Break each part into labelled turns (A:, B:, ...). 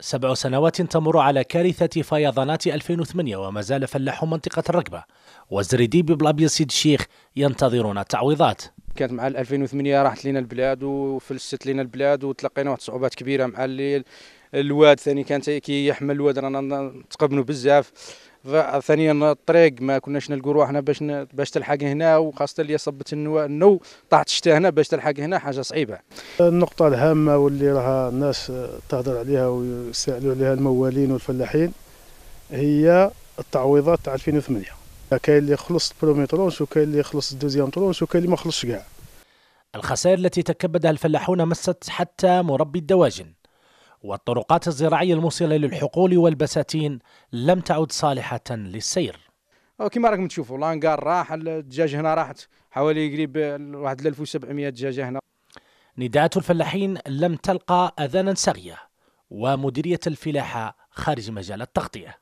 A: سبع سنوات تمر على كارثة فيضانات 2008 وما زال فلاح منطقة الركبة والزريدي ببلابيا سيد الشيخ ينتظرون التعويضات
B: كانت مع 2008 راحت لنا البلاد وفلست لنا البلاد وتلقينا واحد الصعوبات كبيره مع اللي الواد ثاني كان يحمل الواد رانا تقبنوا بزاف ثانيا الطريق ما كناش نلقوا روحنا باش باش تلحق هنا وخاصه اللي صبت النو, النو طاحت الشتاء هنا باش تلحق هنا حاجه صعيبه
C: النقطه الهامه واللي راها الناس تهضر عليها ويسالوا عليها الموالين والفلاحين هي التعويضات تاع 2008 كاين اللي خلص البرومي ترونش وكاين اللي خلص الدوزيام ترونش وكاين اللي ما خلصش كاع
A: الخسائر التي تكبدها الفلاحون مست حتى مربي الدواجن والطرقات الزراعية الموصلة للحقول والبساتين لم تعد صالحة للسير
B: كما راكم تشوفوا لانقار راح الدجاج هنا راحت حوالي قريب واحد 1700 دجاجة هنا نداءات الفلاحين لم تلقى أذانا سغية
A: ومديرية الفلاحة خارج مجال التغطية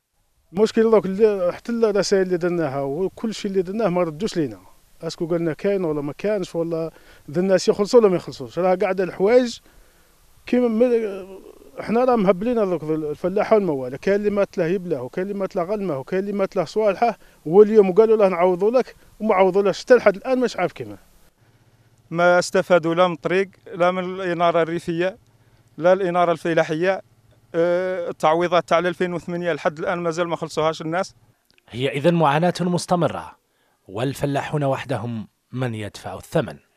C: المشكل دوك حتى الرسائل اللي درناها وكل شيء اللي درناه ما ردوش لينا اسكو قالنا كاين ولا ما كانش ولا ذا الناس يخلصوا ولا ما يخلصوش راه قاعده الحوايج كيما احنا راه مهبلين هذوك الفلاح والموال كاين اللي مات له يبلاه وكاين اللي مات له غلمه وكاين اللي مات له صوالحه واليوم قالوا له نعوضوا لك وما لهش حتى لحد الان مش عارف كيما
D: ما استفادوا لا من الطريق لا من الاناره الريفيه لا الاناره الفلاحيه أه، التعويضات تاع 2008 لحد الان مازال ما خلصوهاش الناس
A: هي اذا معاناه مستمره والفلاحون وحدهم من يدفع الثمن